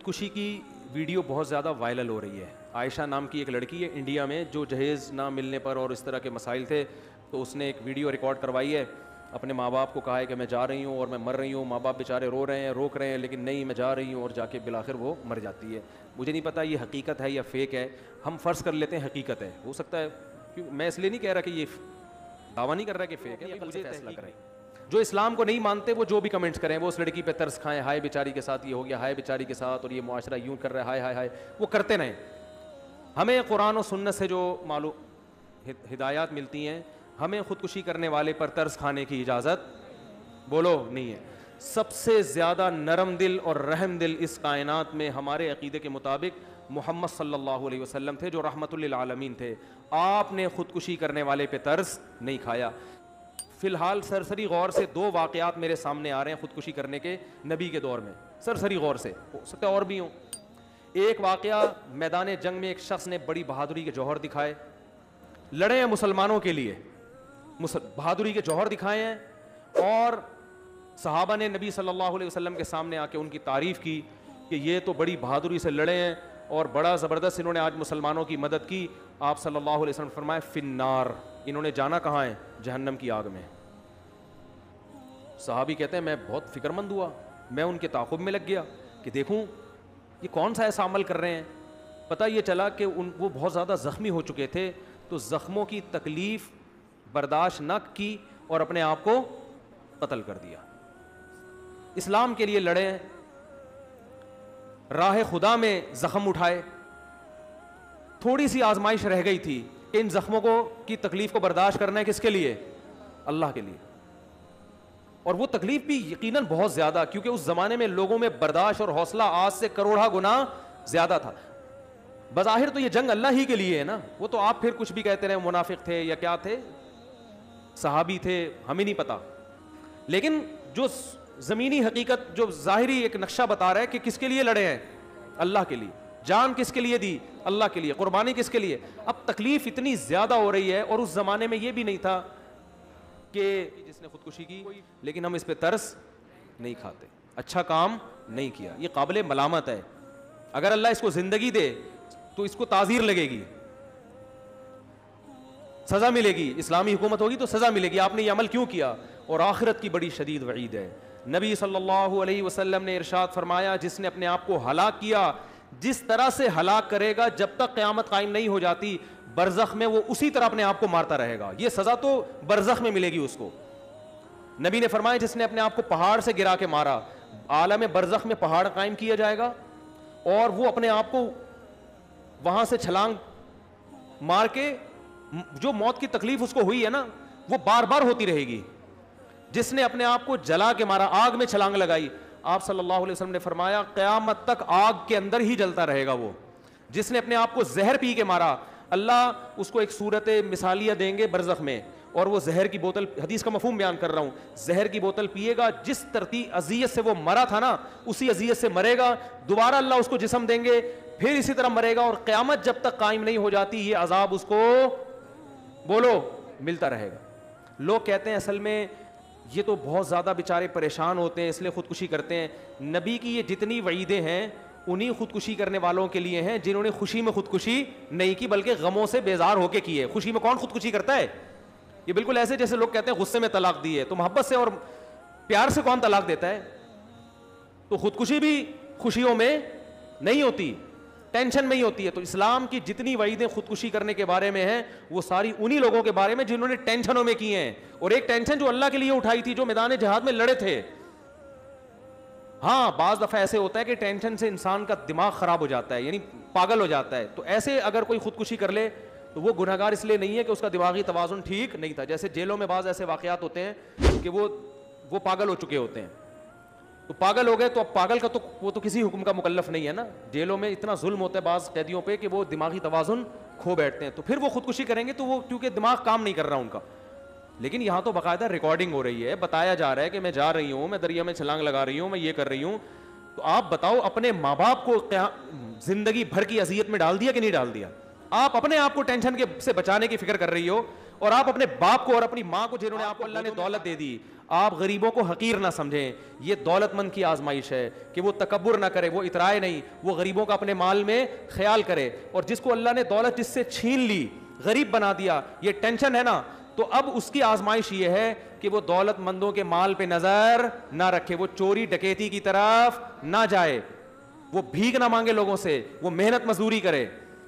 खुदकुशी की वीडियो बहुत ज़्यादा वायरल हो रही है आयशा नाम की एक लड़की है इंडिया में जो जहेज़ ना मिलने पर और इस तरह के मसाइल थे तो उसने एक वीडियो रिकॉर्ड करवाई है अपने माँ बाप को कहा है कि मैं जा रही हूँ और मैं मर रही हूँ माँ बाप बेचारे रो रहे हैं रोक रहे हैं लेकिन नहीं मैं जा रही हूँ और जाके बिलाखिर वो मर जाती है मुझे नहीं पता ये हकीकत है या फेक है हम फ़र्ज़ कर लेते हैं हकीकत है हो सकता है मैं इसलिए नहीं कह रहा कि ये दावा नहीं कर रहा कि फेक है मुझे जो इस्लाम को नहीं मानते वो जो भी कमेंट्स करें वो उस लड़की पे तरस खाएं हाय बेचारी के साथ ये हो गया हाय बेचारी के साथ और ये माशरा यूँ कर रहे हाय हाय हाय वो करते रहें हमें कुरान और सुन्नत से जो मालूम हिदायत मिलती हैं हमें ख़ुदकुशी करने वाले पर तर्स खाने की इजाज़त बोलो नहीं है सबसे ज़्यादा नरम दिल और रहम दिल इस कायनात में हमारे अकीदे के मुताबिक मोहम्मद सल्लल्लाहु अलैहि वसल्लम थे जो रहमतुल्लिल आलमीन थे आपने ख़ुदकुशी करने वाले पे तर्स नहीं खाया फ़िलहाल सरसरी गौर से दो वाक़ात मेरे सामने आ रहे हैं ख़ुदकुशी करने के नबी के दौर में सरसरी गौर से हो सकता और भी हों एक वाक़ मैदान जंग में एक शख्स ने बड़ी बहादुरी के जौहर दिखाए लड़े हैं मुसलमानों के लिए बहादुरी के जौहर दिखाए हैं और साहबा ने नबी सल्लल्लाहु अलैहि वसल्लम के सामने आके उनकी तारीफ़ की कि ये तो बड़ी बहादुरी से लड़े हैं और बड़ा ज़बरदस्त इन्होंने आज मुसलमानों की मदद की आप सल्लल्लाहु अलैहि वसल्लम फरमाए फिन्नार इन्होंने जाना कहाँ है जहन्नम की आग में साहबी कहते हैं मैं बहुत फिक्रमंद हुआ मैं उनके ताकुब में लग गया कि देखूँ ये कौन सा ऐसा अमल कर रहे हैं पता ये चला कि उन वो बहुत ज़्यादा ज़ख्मी हो चुके थे तो ज़ख्मों की तकलीफ़ बर्दाश्त न की और अपने आप को कतल कर दिया इस्लाम के लिए लड़े राह खुदा में ज़ख्म उठाए थोड़ी सी आजमाइश रह गई थी कि इन ज़ख्मों को की तकलीफ़ को बर्दाश्त करना है किसके लिए अल्लाह के लिए और वो तकलीफ़ भी यकीनन बहुत ज़्यादा क्योंकि उस ज़माने में लोगों में बर्दाश्त और हौसला आज से करोड़ा गुना ज़्यादा था बज़ाहिर तो ये जंग अल्लाह ही के लिए है ना वो तो आप फिर कुछ भी कहते रहे मुनाफिक थे या क्या थे सहाबी थे हमें नहीं पता लेकिन जो ज़मीनी हकीकत जो ज़ाहरी एक नक्शा बता रहा है कि किसके लिए लड़े हैं अल्लाह के लिए जान किसके लिए दी अल्लाह के लिए कुर्बानी किसके लिए अब तकलीफ़ इतनी ज़्यादा हो रही है और उस ज़माने में ये भी नहीं था कि जिसने खुदकुशी की लेकिन हम इस पर तरस नहीं खाते अच्छा काम नहीं किया ये काबिल मलामत है अगर अल्लाह इसको ज़िंदगी दे तो इसको ताज़ीर लगेगी सज़ा मिलेगी इस्लामी हुकूमत होगी तो सज़ा मिलेगी आपने ये अमल क्यों किया और आखिरत की बड़ी शदीद वईद है नबी सल्लल्लाहु अलैहि वसल्लम ने इरशाद फरमाया जिसने अपने आप को हलाक किया जिस तरह से हलाक करेगा जब तक क़्यामत कायम नहीं हो जाती बरज़ख में वो उसी तरह अपने आप को मारता रहेगा ये सज़ा तो बरज़ख में मिलेगी उसको नबी ने फरमाया जिसने अपने आप को पहाड़ से गिरा के मारा आलम बरज़ख में पहाड़ कायम किया जाएगा और वो अपने आप को वहाँ से छलांग मार के जो मौत की तकलीफ उसको हुई है ना वो बार बार होती रहेगी जिसने अपने आप को जला के मारा आग में छलांग लगाई आप सल्लल्लाहु अलैहि वसल्लम ने फरमाया क़यामत तक आग के अंदर ही जलता रहेगा वो जिसने अपने आप को जहर पी के मारा अल्लाह उसको एक सूरत मिसालिया देंगे बरजख में और वो जहर की बोतल हदीस का मफहम बयान कर रहा हूँ जहर की बोतल पिएगा जिस तरती अजियत से वो मरा था ना उसी अजियत से मरेगा दोबारा अल्लाह उसको जिसम देंगे फिर इसी तरह मरेगा और क़्यामत जब तक कायम नहीं हो जाती ये अजाब उसको बोलो मिलता रहेगा लोग कहते हैं असल में ये तो बहुत ज़्यादा बेचारे परेशान होते हैं इसलिए ख़ुदकुशी करते हैं नबी की ये जितनी वईदे हैं उन्हीं खुदकुशी करने वालों के लिए हैं जिन्होंने खुशी में खुदकुशी नहीं की बल्कि गमों से बेजार होके की है खुशी में कौन खुदकुशी करता है ये बिल्कुल ऐसे जैसे लोग कहते हैं गुस्से में तलाक दी है तो मोहब्बत से और प्यार से कौन तलाक देता है तो खुदकुशी भी खुशियों में नहीं होती टेंशन में ही होती है तो इस्लाम की जितनी वहीदे खुदकुशी करने के बारे में है वो सारी उन्हीं लोगों के बारे में जिन्होंने टेंशनों में किए हैं और एक टेंशन जो अल्लाह के लिए उठाई थी जो मैदान जहाज में लड़े थे हाँ बाज़ दफ़ा ऐसे होता है कि टेंशन से इंसान का दिमाग ख़राब हो जाता है यानी पागल हो जाता है तो ऐसे अगर कोई खुदकुशी कर ले तो वो गुनागार इसलिए नहीं है कि उसका दिमागी तोज़ुन ठीक नहीं था जैसे जेलों में बाज़ ऐसे वाक़ात होते हैं कि वो वो पागल हो चुके होते हैं तो पागल हो गए तो अब पागल का तो वो तो किसी हुक्म का मुकल्फ नहीं है ना जेलों में इतना जुल्म होता है बाज़ कैदियों पे कि वो दिमागी तोज़ुन खो बैठते हैं तो फिर वो खुदकुशी करेंगे तो वो क्योंकि दिमाग काम नहीं कर रहा उनका लेकिन यहाँ तो बाकायदा रिकॉर्डिंग हो रही है बताया जा रहा है कि मैं जा रही हूँ मैं दरिया में छलांग लगा रही हूँ मैं ये कर रही हूँ तो आप बताओ अपने माँ बाप को क्या जिंदगी भर की अजियत में डाल दिया कि नहीं डाल दिया आप अपने आप को टेंशन के से बचाने की फिक्र कर रही हो और आप अपने बाप को और अपनी माँ को जिन्होंने आपको अल्लाह ने दौलत दे दी आप गरीबों को हकीर ना समझें ये दौलतमंद की आजमाइश है कि वो तकबर ना करे वो इतराए नहीं वो गरीबों का अपने माल में ख्याल करे और जिसको अल्लाह ने दौलत जिससे छीन ली गरीब बना दिया ये टेंशन है ना तो अब उसकी आजमाइश ये है कि वो दौलतमंदों के माल पे नज़र ना रखे वो चोरी डकैती की तरफ ना जाए वो भीख ना मांगे लोगों से वो मेहनत मजदूरी करे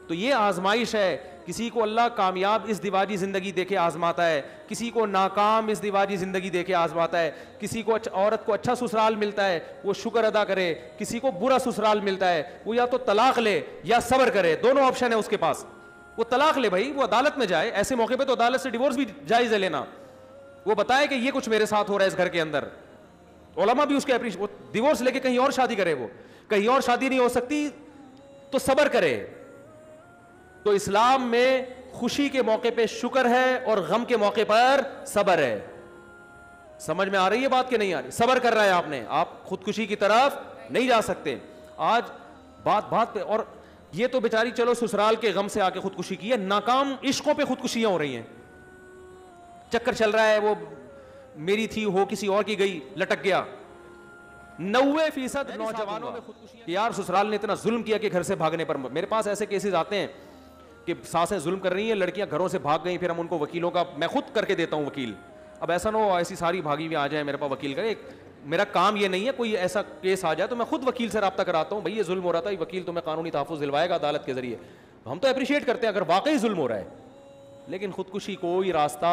तो ये आजमाइश है किसी को अल्लाह कामयाब इस दीवारी ज़िंदगी दे आज़माता है किसी को नाकाम इस दीवारी ज़िंदगी दे आज़माता है किसी को अच्छा, औरत को अच्छा ससुराल मिलता है वो शुक्र अदा करे किसी को बुरा ससुराल मिलता है वो या तो तलाक ले या सबर करे दोनों ऑप्शन है उसके पास वो तलाक ले भाई वो अदालत में जाए ऐसे मौके पर तो अदालत से डिवोर्स भी जायज़ है लेना वो बताए कि ये कुछ मेरे साथ हो रहा है इस घर के अंदर ओलमा भी उसके वो डिवोर्स लेके कहीं और शादी करे वो कहीं और शादी नहीं हो सकती तो सबर करे तो इस्लाम में खुशी के मौके पे शुक्र है और गम के मौके पर सबर है समझ में आ रही है बात कि नहीं आ रही सबर कर रहा है आपने आप खुदकुशी की तरफ नहीं जा सकते आज बात बात पे और ये तो बेचारी चलो ससुराल के गम से आके खुदकुशी की है नाकाम इश्कों पे खुदकुशियां हो रही हैं चक्कर चल रहा है वो मेरी थी हो किसी और की गई लटक गया नब्बे फीसद नौजवानों में खुदकुशी यार ससुराल ने इतना जुल्म किया कि घर से भागने पर मेरे पास ऐसे केसेस आते हैं कि सासें जुल्म कर रही हैं लड़कियां घरों से भाग गई फिर हम उनको वकीलों का मैं खुद करके देता हूँ वकील अब ऐसा ना हो ऐसी सारी भागी भी आ जाए मेरे पास वकील का एक मेरा काम ये नहीं है कोई ऐसा केस आ जाए तो मैं खुद वकील से रबता कराता हूँ भाई ये जुल्म हो रहा था ये वकील मैं कानूनी तहफ़ दिलवाएगा अदालत के ज़रिए हम तो अप्रिशिएट करते हैं अगर वाकई जुल्म हो रहा है लेकिन खुदकुशी कोई रास्ता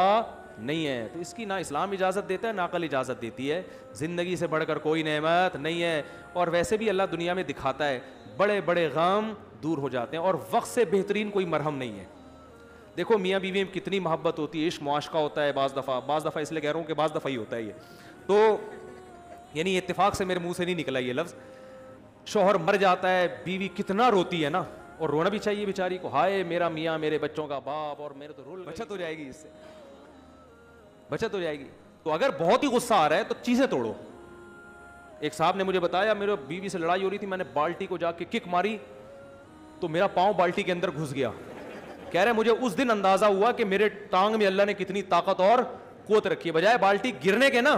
नहीं है तो इसकी ना इस्लाम इजाज़त देता है ना कल इजाज़त देती है ज़िंदगी से बढ़कर कोई नहमत नहीं है और वैसे भी अल्लाह दुनिया में दिखाता है बड़े बड़े गम दूर हो जाते हैं और वक्त से बेहतरीन कोई मरहम नहीं है देखो मियाँ बीवी में कितनी मोहब्बत होती है इश्क मुआश होता है बाज़ दफ़ा बाज़ दफ़ा इसलिए कह रहा हूँ कि बाज़ दफ़ा ही होता है ये तो यानी इत्तेफाक से मेरे मुंह से नहीं निकला ये लफ्ज़ शोहर मर जाता है बीवी कितना रोती है ना और रोना भी चाहिए बेचारी को हाय मेरा मियाँ मेरे बच्चों का बाप और मेरे तो रोल बचत हो जाएगी इससे बचत हो जाएगी तो अगर बहुत ही गुस्सा आ रहा है तो चीज़ें तोड़ो एक साहब ने मुझे बताया मेरे बीवी से लड़ाई हो रही थी मैंने बाल्टी को जाके किक मारी तो मेरा पाँव बाल्टी के अंदर घुस गया कह रहे मुझे उस दिन अंदाजा हुआ कि मेरे टांग में अल्लाह ने कितनी ताकत और कोत रखी है बजाय बाल्टी गिरने के ना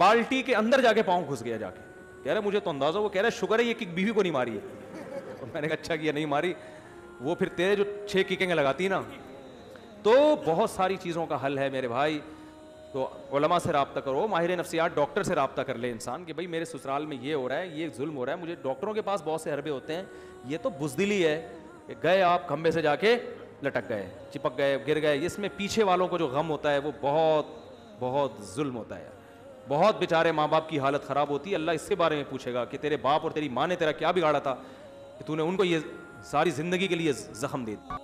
बाल्टी के अंदर जाके पाँव घुस गया जाके कह रहे मुझे तो अंदाजा वो कह रहे शुक्र है ये किक बीवी को नहीं मारी है और तो मैंने कहा अच्छा किया नहीं मारी वो फिर तेरे जो छः किकेंगे लगाती ना तो बहुत सारी चीज़ों का हल है मेरे भाई तो ओलमा से रबता करो माहिर नफसियात डॉक्टर से रबता कर ले इंसान कि भाई मेरे ससुराल में ये हो रहा है ये जुल्म हो रहा है मुझे डॉक्टरों के पास बहुत से हरबे होते हैं ये तो बुजदिली है गए आप खम्भे से जाके लटक गए चिपक गए गिर गए इसमें पीछे वालों को जो गम होता है वो बहुत बहुत जुल्म होता है बहुत बेचारे माँ बाप की हालत ख़राब होती है अल्लाह इसके बारे में पूछेगा कि तेरे बाप और तेरी माँ ने तेरा क्या बिगाड़ा था कि तूने उनको ये सारी ज़िंदगी के लिए ज़ख्म दे दिया